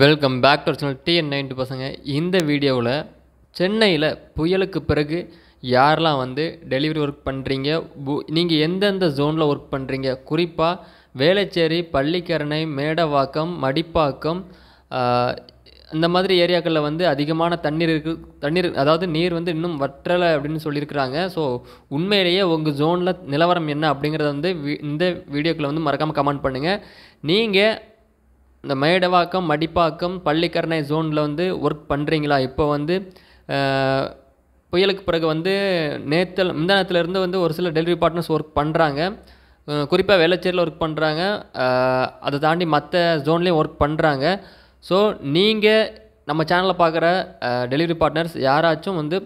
welcome back to channel TN ninety பசங்க இந்த வீடியோவில் சென்னையில் புயலுக்கு பிறகு யாரெல்லாம் வந்து டெலிவரி ஒர்க் பண்ணுறீங்க நீங்கள் எந்தெந்த ஜோனில் ஒர்க் பண்ணுறீங்க குறிப்பாக வேளச்சேரி பள்ளிக்கரணை மேடவாக்கம் மடிப்பாக்கம் இந்த மாதிரி ஏரியாக்களில் வந்து அதிகமான தண்ணீர் இருக்கு தண்ணீர் அதாவது நீர் வந்து இன்னும் வற்றலை அப்படின்னு சொல்லியிருக்கிறாங்க ஸோ உண்மையிலேயே உங்கள் ஜோனில் நிலவரம் என்ன அப்படிங்கிறத வந்து இந்த வீடியோக்களை வந்து மறக்காமல் கமெண்ட் பண்ணுங்கள் நீங்கள் இந்த மேடவாக்கம் மடிப்பாக்கம் பள்ளிக்கரணை ஜோனில் வந்து ஒர்க் பண்ணுறீங்களா இப்போ வந்து புயலுக்கு பிறகு வந்து நேத்தல் முந்தானத்துலேருந்து வந்து ஒரு சில டெலிவரி பார்ட்னர்ஸ் ஒர்க் பண்ணுறாங்க குறிப்பாக வெள்ளச்சேரியில் ஒர்க் பண்ணுறாங்க அதை தாண்டி மற்ற ஜோன்லேயும் ஒர்க் பண்ணுறாங்க ஸோ நீங்கள் நம்ம சேனலில் பார்க்குற டெலிவரி பார்ட்னர்ஸ் யாராச்சும் வந்து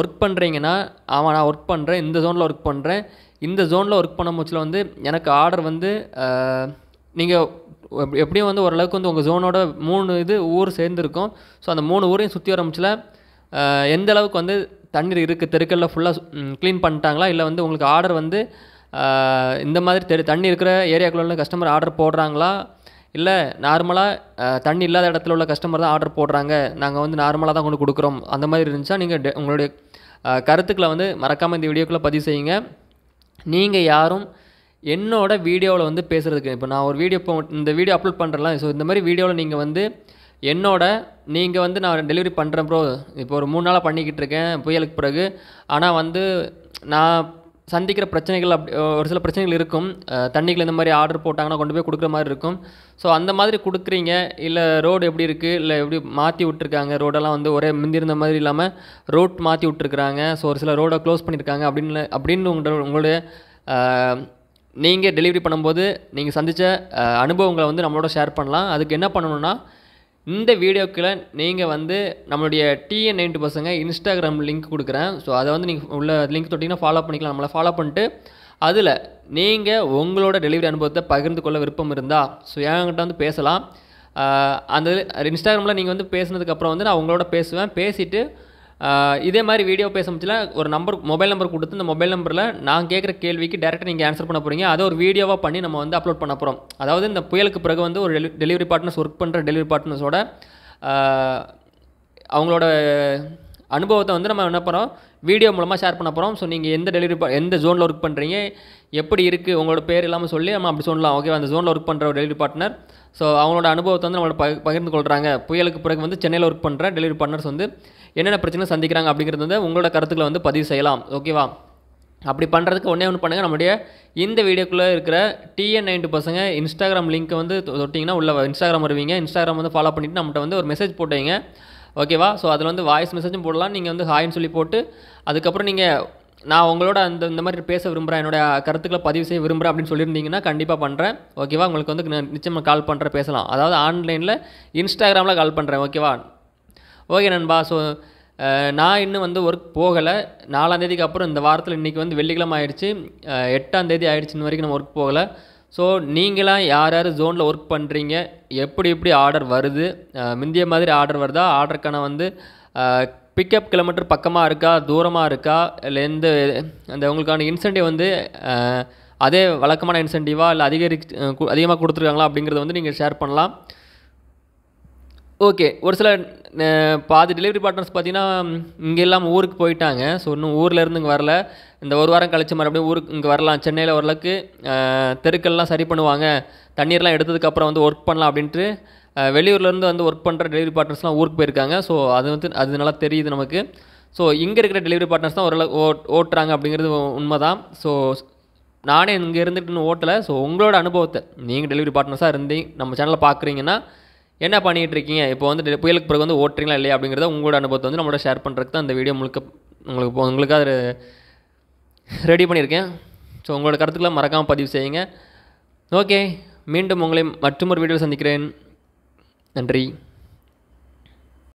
ஒர்க் பண்ணுறீங்கன்னா ஆமாம் நான் ஒர்க் பண்ணுறேன் இந்த ஜோனில் ஒர்க் பண்ணுறேன் இந்த ஜோனில் ஒர்க் பண்ண முச்சில் வந்து எனக்கு ஆர்டர் வந்து நீங்கள் எப்படியும் வந்து ஓரளவுக்கு வந்து உங்கள் ஜோனோட மூணு இது ஊர் சேர்ந்துருக்கும் ஸோ அந்த மூணு ஊரையும் சுற்றி வரமிச்சில் எந்த அளவுக்கு வந்து தண்ணீர் இருக்குது தெருக்களில் ஃபுல்லாக க்ளீன் பண்ணிட்டாங்களா இல்லை வந்து உங்களுக்கு ஆர்டர் வந்து இந்த மாதிரி தெரு தண்ணி இருக்கிற ஏரியாக்குள்ள உள்ள கஸ்டமர் ஆர்டர் போடுறாங்களா இல்லை நார்மலாக தண்ணி இல்லாத இடத்துல உள்ள கஸ்டமர் தான் ஆர்டர் போடுறாங்க நாங்கள் வந்து நார்மலாக தான் கொண்டு கொடுக்குறோம் அந்த மாதிரி இருந்துச்சா நீங்கள் உங்களுடைய கருத்துக்களை வந்து மறக்காமல் இந்த வீடியோக்குள்ளே பதிவு செய்யுங்க நீங்கள் யாரும் என்னோட வீடியோவில் வந்து பேசுகிறதுக்கு இப்போ நான் ஒரு வீடியோ இப்போ இந்த வீடியோ அப்லோட் பண்ணுறலாம் ஸோ இந்த மாதிரி வீடியோவில் நீங்கள் வந்து என்னோட நீங்கள் வந்து நான் டெலிவரி பண்ணுறேன் ப்ரோ இப்போ ஒரு மூணு நாளாக பண்ணிக்கிட்டு இருக்கேன் புயலுக்கு பிறகு ஆனால் வந்து நான் சந்திக்கிற பிரச்சனைகள் அப்படி ஒரு சில பிரச்சனைகள் இருக்கும் தண்ணிகள் இந்த மாதிரி ஆர்டர் போட்டாங்கன்னா கொண்டு போய் கொடுக்குற மாதிரி இருக்கும் ஸோ அந்த மாதிரி கொடுக்குறீங்க இல்லை ரோடு எப்படி இருக்குது இல்லை எப்படி மாற்றி விட்ருக்காங்க ரோடெல்லாம் வந்து ஒரே முந்திருந்த மாதிரி இல்லாமல் ரோட் மாற்றி விட்டுருக்குறாங்க ஸோ ஒரு சில ரோடை க்ளோஸ் பண்ணியிருக்காங்க அப்படின்னு அப்படின்னு உங்களோட உங்களுடைய நீங்கள் டெலிவரி பண்ணும்போது நீங்கள் சந்தித்த அனுபவங்களை வந்து நம்மளோட ஷேர் பண்ணலாம் அதுக்கு என்ன பண்ணணுன்னா இந்த வீடியோக்கில் நீங்கள் வந்து நம்மளுடைய டிஎன் நைன்டி பசங்க இன்ஸ்டாகிராம் லிங்க் கொடுக்குறேன் ஸோ அதை வந்து நீங்கள் உள்ள லிங்க் தொட்டிங்கன்னா ஃபாலோ பண்ணிக்கலாம் நம்மளை ஃபாலோ பண்ணிட்டு அதில் நீங்கள் உங்களோட டெலிவரி அனுபவத்தை பகிர்ந்து கொள்ள விருப்பம் இருந்தால் ஸோ என்கிட்ட வந்து பேசலாம் அந்த இன்ஸ்டாகிராமில் நீங்கள் வந்து பேசுனதுக்கப்புறம் வந்து நான் உங்களோட பேசுவேன் பேசிவிட்டு இதே மாதிரி வீடியோ பேச முடிச்சல ஒரு நம்பர் மொபைல் நம்பர் கொடுத்து இந்த மொபைல் நம்பரில் நான் கேட்குற கேள்விக்கு டேரெக்டாக நீங்கள் ஆன்சர் பண்ண போகிறீங்க அதை ஒரு வீடியோவாக பண்ணி நம்ம வந்து அப்லோட் பண்ண போகிறோம் அதாவது இந்த புயலுக்கு பிறகு வந்து ஒரு டெலிவரி பார்ட்னர்ஸ் ஒர்க் பண்ணுற டெலிவரி பார்ட்னர்ஸோட அவங்களோட அனுபவத்தை வந்து நம்ம என்ன பண்ணுறோம் வீடியோ மூலமாக ஷேர் பண்ண போகிறோம் ஸோ நீங்கள் எந்த டெலிவரி எந்த ஜோனில் ஒர்க் பண்ணுறீங்க எப்படி இருக்குது உங்களோட பேர் இல்லாமல் சொல்லி நம்ம அப்படி சொல்லலாம் ஓகே அந்த ஜோனில் ஒர்க் பண்ணுற ஒரு டெலிவரி பார்ட்னர் ஸோ அவங்களோட அனுபவத்தை வந்து நம்மளோட ப பகிர்ந்து கொள்கிறாங்க புயலுக்கு பிறகு வந்து சென்னையில் ஒர்க் பண்ணுற டெலிவரி பார்ட்னர்ஸ் வந்து என்னென்ன பிரச்சனை சந்திக்கிறாங்க அப்படிங்கிறது வந்து உங்களோட கருத்துக்களை வந்து பதிவு செய்யலாம் ஓகேவா அப்படி பண்ணுறதுக்கு ஒன்றே ஒன்று பண்ணுங்கள் நம்மளுடைய இந்த வீடியோக்குள்ளே இருக்கிற டிஎன் நைன்ட்டு பசங்க இன்ஸ்டாகிராம் லிங்க்கை வந்து தொட்டிங்கன்னா உள்ள இன்ஸ்டாகிராம் வருவீங்க இன்ஸ்டாகிராம் வந்து ஃபாலோ பண்ணிவிட்டு நம்மகிட்ட வந்து ஒரு மெசேஜ் போட்டுவீங்க ஓகேவா ஸோ அதில் வந்து வாய்ஸ் மெசேஜும் போடலாம் நீங்கள் வந்து ஹாய்னு சொல்லி போட்டு அதுக்கப்புறம் நீங்கள் நான் உங்களோட அந்த இந்த மாதிரி பேச விரும்புகிறேன் என்னோட கருத்துக்களை பதிவு செய்ய விரும்புகிறேன் அப்படின்னு சொல்லியிருந்தீங்கன்னா கண்டிப்பாக பண்ணுறேன் ஓகேவா உங்களுக்கு வந்து நிச்சயமாக கால் பண்ணுறேன் பேசலாம் அதாவது ஆன்லைனில் இன்ஸ்டாகிராமில் கால் பண்ணுறேன் ஓகேவா ஓகே நண்பா ஸோ நான் இன்னும் வந்து ஒர்க் போகலை நாலாந்தேதிக்கு அப்புறம் இந்த வாரத்தில் இன்றைக்கி வந்து வெள்ளிக்கிழமை ஆயிடுச்சு எட்டாந்தேதி ஆயிடுச்சு இன்ன வரைக்கும் நான் ஒர்க் போகலை ஸோ நீங்களாம் யார் யார் ஜோனில் ஒர்க் பண்ணுறீங்க எப்படி எப்படி ஆர்டர் வருது முந்திய மாதிரி ஆர்டர் வருதா ஆர்டருக்கான வந்து பிக்கப் கிலோமீட்டர் பக்கமாக இருக்கா தூரமாக இருக்கா இல்லை எந்த அந்த உங்களுக்கான இன்சென்டிவ் வந்து அதே வழக்கமான இன்சென்டிவாக இல்லை அதிகரி அதிகமாக கொடுத்துருக்காங்களா அப்படிங்கிறத வந்து நீங்கள் ஷேர் பண்ணலாம் ஓகே ஒரு சில பாதி டெலிவரி பார்ட்னர்ஸ் பார்த்தீங்கன்னா இங்கே இல்லாமல் ஊருக்கு போயிட்டாங்க ஸோ இன்னும் ஊர்லேருந்து இங்கே வரல இந்த ஒரு வாரம் கழிச்சு மறுபடியும் ஊருக்கு இங்கே வரலாம் சென்னையில் ஓரளவுக்கு தெருக்கள்லாம் சரி பண்ணுவாங்க தண்ணீர்லாம் எடுத்ததுக்கப்புறம் வந்து ஒர்க் பண்ணலாம் அப்படின்ட்டு வெளியூர்லேருந்து வந்து ஒர்க் பண்ணுற டெலிவரி பார்ட்னர்ஸ்லாம் ஊருக்கு போயிருக்காங்க ஸோ அது வந்து அது நல்லா தெரியுது நமக்கு ஸோ இங்கே இருக்கிற டெலிவரி பார்ட்னர்ஸ் தான் ஓரளவு ஓ ஓட்டுறாங்க அப்படிங்கிறது உண்மை தான் ஸோ நானே இங்கே இருந்துட்டு இன்னும் ஓட்டலை ஸோ உங்களோட அனுபவத்தை நீங்கள் டெலிவரி பார்ட்னர்ஸாக இருந்தீங்க நம்ம சேனலில் பார்க்குறீங்கன்னா என்ன பண்ணிகிட்டு இருக்கீங்க இப்போ வந்து புயலுக்கு பிறகு வந்து ஓட்டுறீங்களா இல்லையா அப்படிங்கிறத உங்களோட அனுபவத்தை வந்து நம்மளோட ஷேர் பண்ணுறதுக்கு தான் அந்த வீடியோ முழுக்க உங்களுக்கு உங்களுக்கு அது ரெடி பண்ணியிருக்கேன் ஸோ உங்களோட கருத்துக்கெல்லாம் மறக்காமல் பதிவு செய்யுங்க ஓகே மீண்டும் உங்களை மற்றொரு வீடியோவில் சந்திக்கிறேன் நன்றி